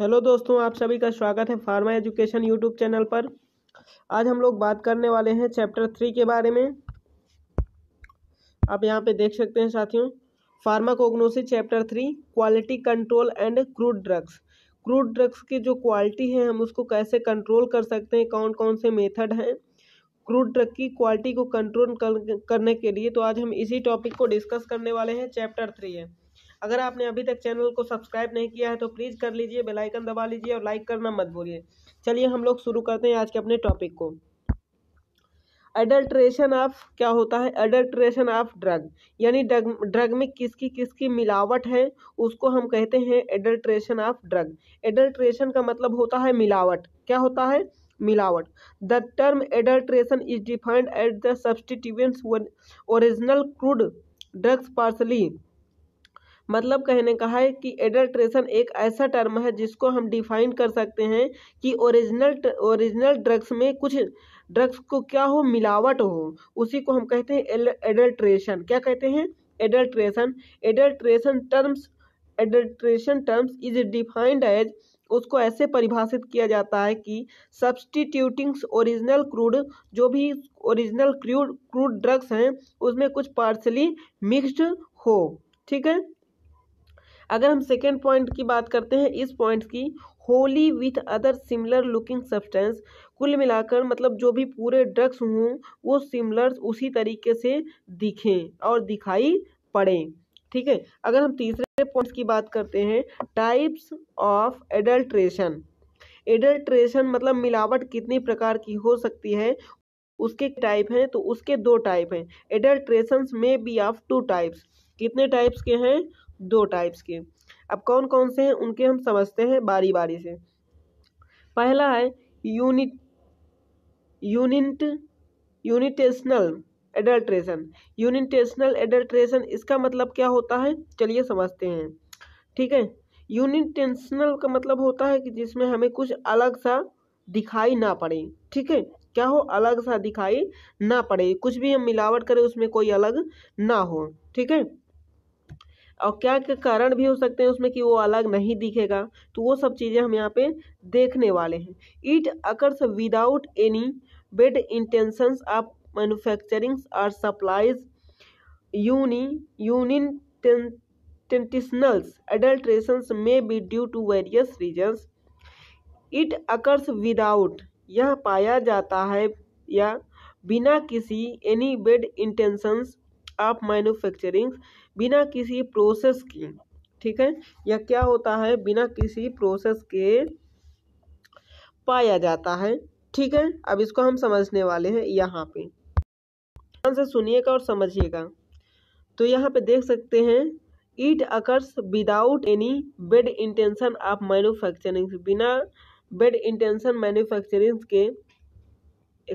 hello दोस्तों आप सभी का स्वागत है फार्मा एजुकेशन यूट्यूब चैनल पर आज हम लोग बात करने वाले हैं चैप्टर थ्री के बारे में आप यहाँ पे देख सकते हैं साथियों pharmacognosy chapter three quality control and crude drugs crude drugs की जो क्वालिटी है हम उसको कैसे कंट्रोल कर सकते हैं कौन कौन से मेथड हैं क्रूड ड्रग की क्वालिटी को कंट्रोल करने के लिए तो आज हम इसी टॉपिक को डिस्कस करने वाले हैं चैप्टर थ्री है अगर आपने अभी तक चैनल को सब्सक्राइब नहीं किया है तो प्लीज़ कर लीजिए बेलाइकन दबा लीजिए और लाइक करना मत भूलिए चलिए हम लोग शुरू करते हैं आज के अपने टॉपिक को एडल्ट्रेशन ऑफ क्या होता है एडल्ट्रेशन ऑफ ड्रग यानी ड्रग ड्रग में किसकी किसकी मिलावट है उसको हम कहते हैं एडल्ट्रेशन ऑफ ड्रग एडल्ट्रेशन का मतलब होता है मिलावट क्या होता है मिलावट the term adulteration is defined at the substituents original crude drugs partially मतलब कहने का है कि एडल्ट्रेशन एक ऐसा टर्म है जिसको हम डिफाइन कर सकते हैं कि ओरिजिनल ओरिजिनल ड्रग्स में कुछ ड्रग्स को क्या हो मिलावट हो उसी को हम कहते हैं एडल्ट्रेशन क्या कहते हैं adulteration adulteration terms adulteration terms is defined as उसको ऐसे परिभाषित किया जाता है कि सब्सटीट्यूटिंग ओरिजिनल क्रूड जो भी ओरिजिनल क्रूड क्रूड ड्रग्स हैं उसमें कुछ पार्सली मिक्स्ड हो ठीक है अगर हम सेकेंड पॉइंट की बात करते हैं इस पॉइंट की wholly with other similar looking substance कुल मिलाकर मतलब जो भी पूरे ड्रग्स हों वो सिमिलर उसी तरीके से दिखें और दिखाई पड़ें ठीक है अगर हम तीसरे पॉइंट्स की बात करते हैं टाइप्स ऑफ एडल्ट्रेशन एडल्ट्रेशन मतलब मिलावट कितनी प्रकार की हो सकती है उसके टाइप हैं तो उसके दो टाइप हैं एडल्ट्रेशन में बी ऑफ टू टाइप्स कितने टाइप्स के हैं दो टाइप्स के अब कौन कौन से हैं उनके हम समझते हैं बारी बारी से पहला है unit unit unintentional adulteration unintentional adulteration इसका मतलब क्या होता है चलिए समझते हैं ठीक है यूनिटेशनल का मतलब होता है कि जिसमें हमें कुछ अलग सा दिखाई ना पड़े ठीक है क्या हो अलग सा दिखाई ना पड़े कुछ भी हम मिलावट करें उसमें कोई अलग ना हो ठीक है और क्या क्या कारण भी हो सकते हैं उसमें कि वो अलग नहीं दिखेगा तो वो सब चीज़ें हम यहाँ पे देखने वाले हैं it occurs without any bad intentions of manufacturings or supplies uni unintentionals adulterations में be due to various reasons it occurs without यह पाया जाता है या बिना किसी एनी बेड इंटेंशंस आप मैन्युफैक्चरिंग बिना किसी प्रोसेस की ठीक है यह क्या होता है बिना किसी प्रोसेस के पाया जाता है ठीक है अब इसको हम समझने वाले हैं यहाँ पे ध्यान से सुनिएगा और समझिएगा तो यहाँ पे देख सकते हैं it occurs without any bad intention of manufacturing बिना बेड इंटेंशन मैन्युफैक्चरिंग के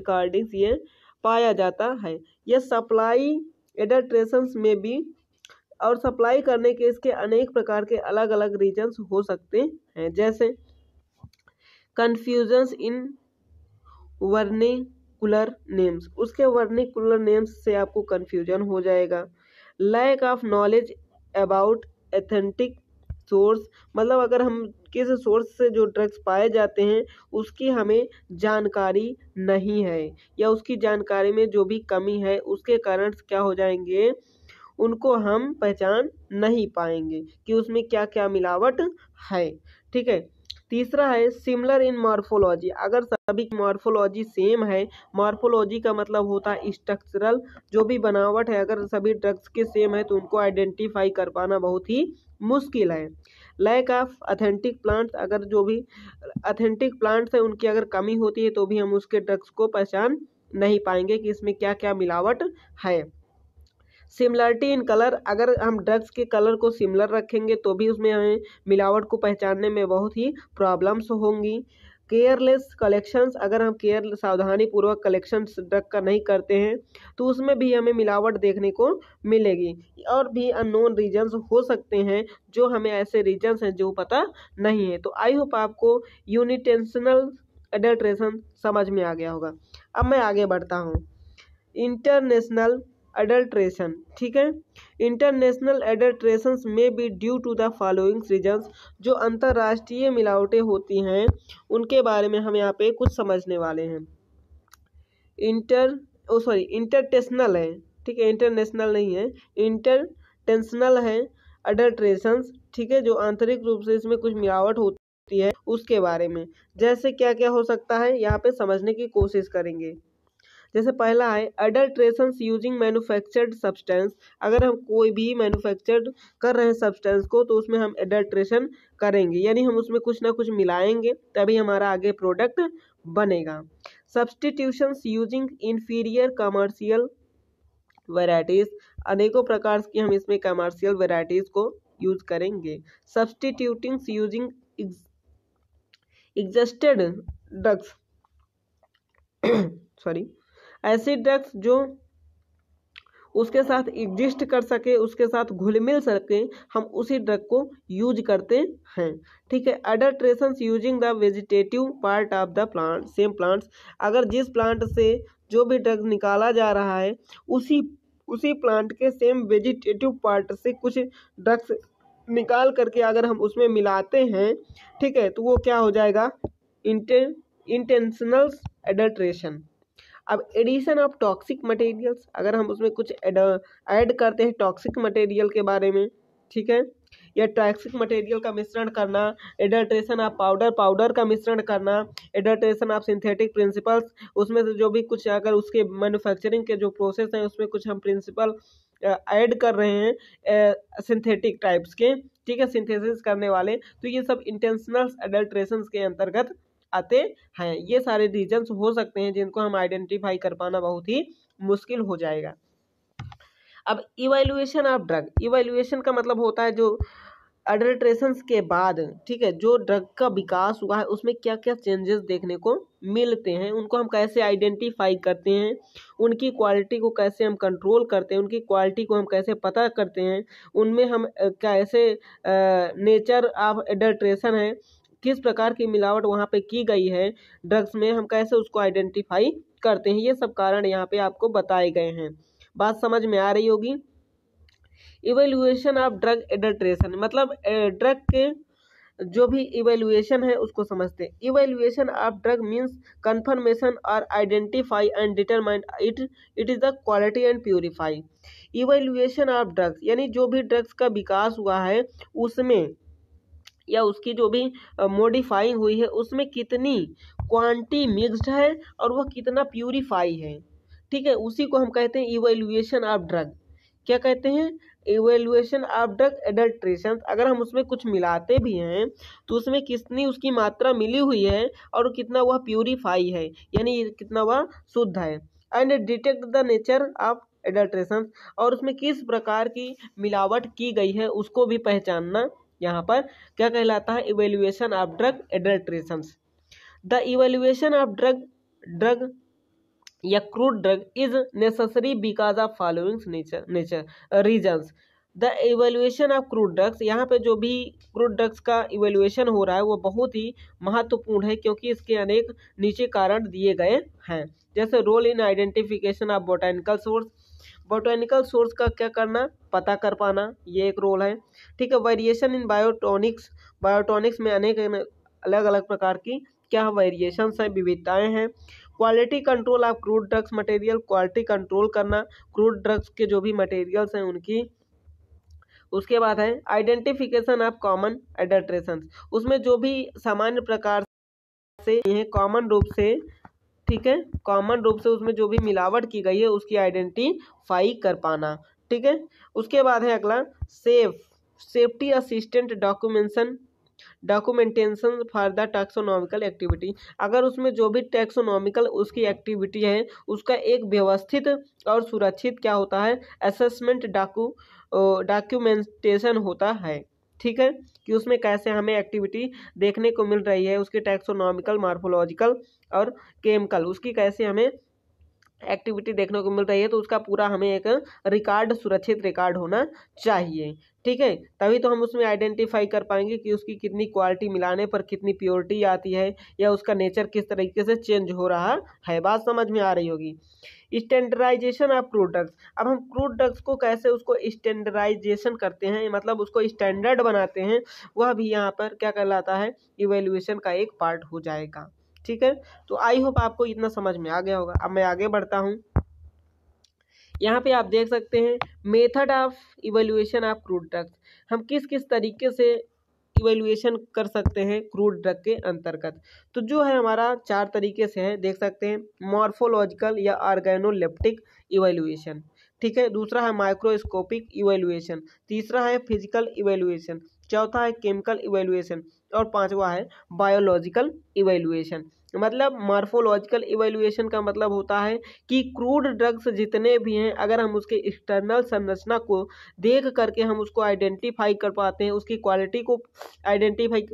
अकॉर्डिंग ये पाया जाता है यह सप्लाई एडल्ट्रेशंस में भी और सप्लाई करने के इसके अनेक प्रकार के अलग अलग रीजन्स हो सकते हैं जैसे कन्फ्यूजन्स इन वर्निकुलर नेम्स उसके वर्निकुलर नेम्स से आपको कन्फ्यूजन हो जाएगा lack of knowledge about authentic source मतलब अगर हम किस सोर्स से जो ड्रग्स पाए जाते हैं उसकी हमें जानकारी नहीं है या उसकी जानकारी में जो भी कमी है उसके कारण क्या हो जाएंगे उनको हम पहचान नहीं पाएंगे कि उसमें क्या क्या मिलावट है ठीक है तीसरा है सिमिलर इन मॉर्फोलॉजी अगर सभी मॉर्फोलॉजी सेम है मॉर्फोलॉजी का मतलब होता है स्ट्रक्चरल जो भी बनावट है अगर सभी ड्रग्स के सेम है तो उनको आइडेंटिफाई कर पाना बहुत ही मुश्किल है लैक ऑफ अथेंटिक प्लांट्स अगर जो भी अथेंटिक प्लांट्स हैं उनकी अगर कमी होती है तो भी हम उसके ड्रग्स को पहचान नहीं पाएंगे कि इसमें क्या क्या मिलावट है सिमिलरिटी इन कलर अगर हम ड्रग्स के कलर को सिमिलर रखेंगे तो भी उसमें हमें मिलावट को पहचानने में बहुत ही प्रॉब्लम्स होंगी केयरलेस कलेक्शंस अगर हम केयर सावधानी पूर्वक कलेक्शंस रख कर नहीं करते हैं तो उसमें भी हमें मिलावट देखने को मिलेगी और भी अननोन रीजन्स हो सकते हैं जो हमें ऐसे रीजंस हैं जो पता नहीं है तो आई होप आपको यूनिटेंशनल एडल्ट्रेशन समझ में आ गया होगा अब मैं आगे बढ़ता हूँ इंटरनेशनल एडल्ट्रेशन ठीक है इंटरनेशनल एडल्ट्रेशन में be due to the following reasons जो अंतर्राष्ट्रीय मिलावटें होती हैं उनके बारे में हम यहाँ पे कुछ समझने वाले हैं इंटर ओ सॉरी इंटरटेशनल है ठीक है इंटरनेशनल नहीं है इंटरटेंशनल है अडल्ट्रेशन ठीक है जो आंतरिक रूप से इसमें कुछ मिलावट होती है उसके बारे में जैसे क्या क्या हो सकता है यहाँ पे समझने की कोशिश करेंगे जैसे पहला है एडल्ट्रेशन यूजिंग मैनुफैक्चर्ड सब्सटेंस अगर हम कोई भी मैनुफैक्चर्ड कर रहे हैं सब्सटेंस को तो उसमें हम एडल्ट्रेशन करेंगे यानी हम उसमें कुछ ना कुछ मिलाएंगे तभी हमारा आगे प्रोडक्ट बनेगा substitution using inferior commercial varieties अनेकों प्रकार की हम इसमें कमर्शियल वेराइटीज़ को यूज करेंगे substituting using exhausted drugs sorry ऐसे ड्रग्स जो उसके साथ एग्जिस्ट कर सके उसके साथ घुल मिल सके हम उसी ड्रग को यूज करते हैं ठीक है adulteration using the vegetative part of the plant same plants अगर जिस प्लांट से जो भी ड्रग निकाला जा रहा है उसी उसी प्लांट के सेम वेजिटेटिव पार्ट से कुछ ड्रग्स निकाल करके अगर हम उसमें मिलाते हैं ठीक है तो वो क्या हो जाएगा इंटे इंटेंशनल एडल्ट्रेशन अब एडिशन ऑफ टॉक्सिक मटेरियल्स अगर हम उसमें कुछ ऐड करते हैं टॉक्सिक मटेरियल के बारे में ठीक है या टॉक्सिक मटेरियल का मिश्रण करना एडल्ट्रेशन ऑफ पाउडर पाउडर का मिश्रण करना एडल्ट्रेशन ऑफ सिंथेटिक प्रिंसिपल्स उसमें से जो भी कुछ अगर उसके मैन्युफैक्चरिंग के जो प्रोसेस हैं उसमें कुछ हम प्रिंसिपल ऐड कर रहे हैं सिंथेटिक टाइप्स के ठीक है सिंथेसिस करने वाले तो ये सब इंटेंशनल एडल्ट्रेशन के अंतर्गत आते हैं ये सारे रीजन्स हो सकते हैं जिनको हम आइडेंटिफाई कर पाना बहुत ही मुश्किल हो जाएगा अब इवेल्युएशन ऑफ ड्रग इवेल्युएशन का मतलब होता है जो अडल्ट्रेशन के बाद ठीक है जो ड्रग का विकास हुआ है उसमें क्या क्या चेंजेस देखने को मिलते हैं उनको हम कैसे आइडेंटिफाई करते हैं उनकी क्वालिटी को कैसे हम कंट्रोल करते हैं उनकी क्वालिटी को हम कैसे पता करते हैं उनमें हम कैसे नेचर ऑफ एडल्ट्रेशन है किस प्रकार की मिलावट वहाँ पे की गई है ड्रग्स में हम कैसे उसको आइडेंटिफाई करते हैं ये सब कारण यहाँ पे आपको बताए गए हैं बात समझ में आ रही होगी इवेल्युएशन ऑफ ड्रग एडल्ट्रेशन मतलब ड्रग के जो भी इवेल्युएशन है उसको समझते हैं evaluation of drug means confirmation और identify and determined it it is the quality and purify evaluation of drugs यानी जो भी ड्रग्स का विकास हुआ है उसमें या उसकी जो भी मोडिफाइंग हुई है उसमें कितनी क्वांटी मिक्सड है और वह कितना प्यूरीफाई है ठीक है उसी को हम कहते हैं इवेल्युएशन ऑफ ड्रग क्या कहते हैं इवेल्युएशन ऑफ ड्रग एडल्ट्रेशन अगर हम उसमें कुछ मिलाते भी हैं तो उसमें कितनी उसकी मात्रा मिली हुई है और कितना वह प्यूरीफाई है यानी कितना वह शुद्ध है and detect the nature of adulteration और उसमें किस प्रकार की मिलावट की गई है उसको भी पहचानना यहाँ पर क्या कहलाता है evaluation of drug adulteration the evaluation of drug drug या crude drug is necessary because of following nature reasons the evaluation of crude drugs यहाँ पे जो भी क्रूड ड्रग्स का इवेल्युएशन हो रहा है वो बहुत ही महत्वपूर्ण है क्योंकि इसके अनेक नीचे कारण दिए गए हैं जैसे role in identification of botanical source botanical source का क्या करना पता कर पाना ये एक रोल है ठीक है वेरिएशन इन बायोटोनिक्स बायोटोनिक्स में अनेक अलग अलग प्रकार की क्या वेरिएशंस हैं विविधताएं हैं क्वालिटी कंट्रोल आप crude drugs material quality control करना क्रूड ड्रग्स के जो भी मटेरियल्स हैं उनकी उसके बाद है आइडेंटिफिकेशन ऑफ कॉमन एडल्ट्रेशन उसमें जो भी सामान्य प्रकार से कॉमन रूप से ठीक है कॉमन रूप से उसमें जो भी मिलावट की गई है उसकी आइडेंटिफाई कर पाना ठीक है उसके बाद है अगला safe safety assistant documentation documentation for the taxonomical activity अगर उसमें जो भी टैक्सोनॉमिकल उसकी एक्टिविटी है उसका एक व्यवस्थित और सुरक्षित क्या होता है असेसमेंट डॉक्यू डॉक्यूमेंटेशन होता है ठीक है कि उसमें कैसे हमें एक्टिविटी देखने को मिल रही है उसके टैक्सोनॉमिकल मार्फोलॉजिकल और केमिकल उसकी कैसे हमें एक्टिविटी देखने को मिल रही है तो उसका पूरा हमें एक रिकॉर्ड सुरक्षित रिकॉर्ड होना चाहिए ठीक है तभी तो हम उसमें आइडेंटिफाई कर पाएंगे कि उसकी कितनी क्वालिटी मिलाने पर कितनी प्योरिटी आती है या उसका नेचर किस तरीके से चेंज हो रहा है बात समझ में आ रही होगी स्टैंडर्डाइजेशन ऑफ प्रोडक्ट्स अब हम प्रोडक्ट्स को कैसे उसको स्टैंडर्डाइजेशन करते हैं मतलब उसको स्टैंडर्ड बनाते हैं वह भी यहाँ पर क्या कहलाता है इवेल्युएशन का एक पार्ट हो जाएगा ठीक है तो आई होप आपको इतना समझ में आ गया होगा अब मैं आगे बढ़ता हूँ यहाँ पे आप देख सकते हैं method of evaluation of crude drugs हम किस किस तरीके से इवेल्युएशन कर सकते हैं क्रूड ड्रग के अंतर्गत तो जो है हमारा चार तरीके से है देख सकते हैं मॉर्फोलॉजिकल या ऑर्गेनोलेप्टिक इवेल्युएशन ठीक है दूसरा है माइक्रोस्कोपिक इवेल्युएशन तीसरा है फिजिकल इवेल्युएशन चौथा है केमिकल इवेलुएशन और पांचवा है बायोलॉजिकल इवेलुएशन मतलब मार्फोलॉजिकल इवेलुएशन का मतलब होता है कि क्रूड ड्रग्स जितने भी हैं अगर हम उसके एक्सटर्नल संरचना को देख करके हम उसको आइडेंटिफाई कर पाते हैं उसकी क्वालिटी को आइडेंटिफाई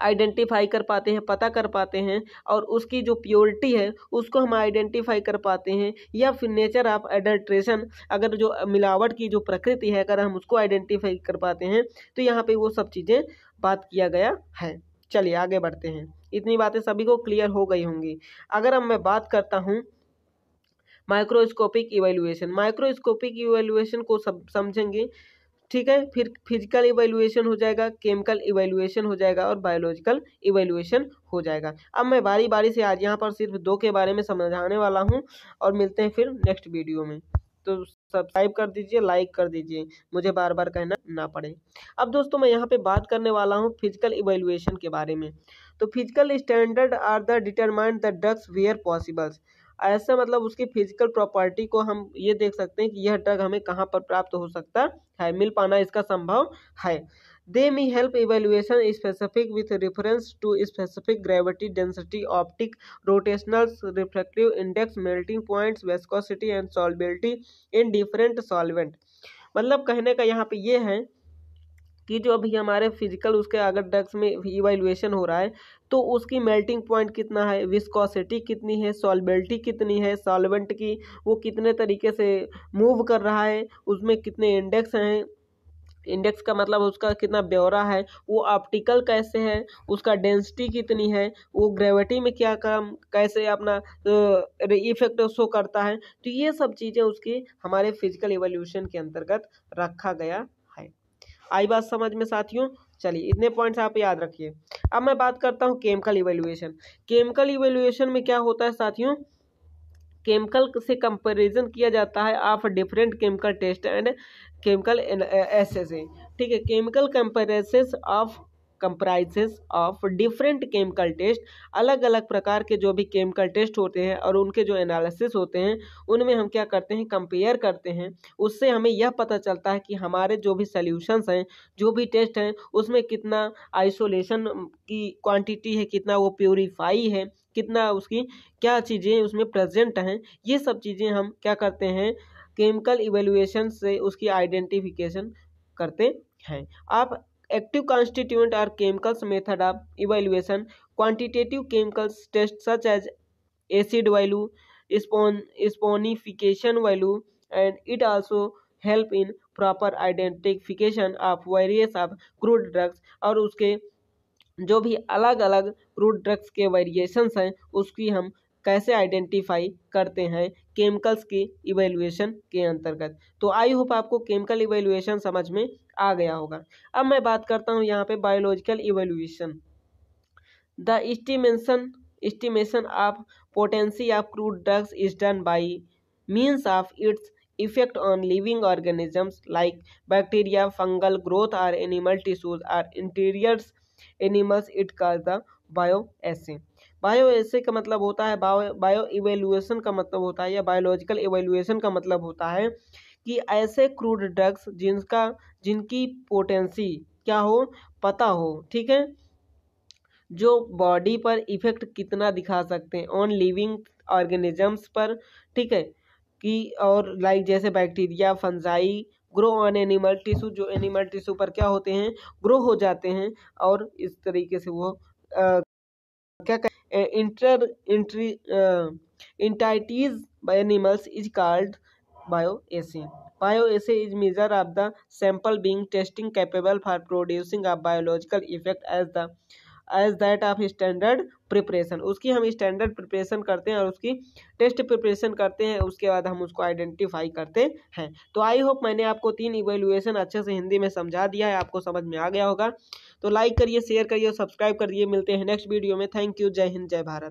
आइडेंटिफाई कर पाते हैं पता कर पाते हैं और उसकी जो प्योरिटी है उसको हम आइडेंटिफाई कर पाते हैं या फिर नेचर ऑफ एडल्ट्रेशन अगर जो मिलावट की जो प्रकृति है अगर हम उसको आइडेंटिफाई कर पाते हैं तो यहाँ पे वो सब चीज़ें बात किया गया है चलिए आगे बढ़ते हैं इतनी बातें सभी को क्लियर हो गई होंगी अगर अब मैं बात करता हूँ माइक्रोस्कोपिक इवेल्युएशन माइक्रोस्कोपिक इवेल्युएशन को सब समझेंगे ठीक है फिर फिजिकल इवेल्युएशन हो जाएगा केमिकल इवेल्युएशन हो जाएगा और बायोलॉजिकल इवेल्युएशन हो जाएगा अब मैं बारी बारी से आज यहाँ पर सिर्फ दो के बारे में समझाने वाला हूँ और मिलते हैं फिर नेक्स्ट वीडियो में तो सब्सक्राइब कर दीजिए लाइक कर दीजिए मुझे बार बार कहना ना पड़े अब दोस्तों मैं यहाँ पे बात करने वाला हूँ फिजिकल इवेल्युएशन के बारे में तो physical standard are the determined the drugs where possibles ऐसे मतलब उसकी फिजिकल प्रॉपर्टी को हम ये देख सकते हैं कि यह ड्रग हमें कहाँ पर प्राप्त हो सकता है मिल पाना इसका संभव है they may help evaluation specific with reference to specific gravity density optic rotational reflective index melting points viscosity and solubility in different solvent मतलब कहने का यहाँ पे ये है कि जो अभी हमारे फिजिकल उसके अगर ड्रग्स में इवेल्युएशन हो रहा है तो उसकी मेल्टिंग पॉइंट कितना है विस्कोसिटी कितनी है सॉल्बिलिटी कितनी है सॉल्वेंट की वो कितने तरीके से मूव कर रहा है उसमें कितने इंडेक्स हैं इंडेक्स का मतलब उसका कितना ब्यौरा है वो ऑप्टिकल कैसे है उसका डेंसिटी कितनी है वो ग्रेविटी में क्या काम कैसे अपना इफेक्ट शो करता है तो ये सब चीज़ें उसकी हमारे फिजिकल एवोल्यूशन के अंतर्गत रखा गया आई बात समझ में साथियों चलिए इतने पॉइंट्स आप याद रखिए अब मैं बात करता हूँ केमिकल इवेल्युएशन केमिकल इवेल्युएशन में क्या होता है साथियों केमिकल से कंपैरिजन किया जाता है of different chemical test and chemical assays ठीक है chemical compares of comprises of different chemical test अलग अलग प्रकार के जो भी केमिकल टेस्ट होते हैं और उनके जो एनालिसिस होते हैं उनमें हम क्या करते हैं कंपेयर करते हैं उससे हमें यह पता चलता है कि हमारे जो भी सल्यूशंस हैं जो भी टेस्ट हैं उसमें कितना आइसोलेशन की क्वांटिटी है कितना वो प्योरीफाई है कितना उसकी क्या चीज़ें उसमें प्रजेंट हैं ये सब चीज़ें हम क्या करते हैं केमिकल इवेल्युएशन से उसकी आइडेंटिफिकेशन करते हैं आप active constituent or chemicals method of evaluation quantitative chemicals test such as acid value saponification value and it also help in proper identification of various of crude drugs और उसके जो भी अलग अलग क्रूड ड्रग्स के वेरिएशंस हैं उसकी हम कैसे आइडेंटिफाई करते हैं केमिकल्स के इवेल्युएशन के अंतर्गत तो आई होप आपको केमिकल इवेलुएशन समझ में आ गया होगा अब मैं बात करता हूँ यहाँ पे biological evaluation the estimation estimation of potency of crude drugs is done by means of its effect on living organisms like bacteria fungal growth or animal tissues or interiors animals it call the bioassay bioassay का मतलब होता है bio bio evaluation का मतलब होता है या biological evaluation का मतलब होता है कि ऐसे क्रूड ड्रग्स जिनका जिनकी पोटेंसी क्या हो पता हो ठीक है जो बॉडी पर इफेक्ट कितना दिखा सकते हैं ऑन लिविंग ऑर्गेनिजम्स पर ठीक है कि और लाइक जैसे bacteria fungi grow on animal tissue जो एनिमल टिश्यू पर क्या होते हैं ग्रो हो जाते हैं और इस तरीके से वो आ, क्या inter entry entities by animals is called bioassay bioassay is measure of the sample being testing capable for producing a biological effect as the as that of standard preparation उसकी हम standard preparation करते हैं और उसकी test preparation करते हैं उसके बाद हम उसको आइडेंटिफाई करते हैं तो आई होप मैंने आपको तीन इवेल्युएसन अच्छे से हिंदी में समझा दिया है आपको समझ में आ गया होगा तो लाइक करिए शेयर करिए और सब्सक्राइब करिए मिलते हैं नेक्स्ट वीडियो में थैंक यू जय हिंद जय भारत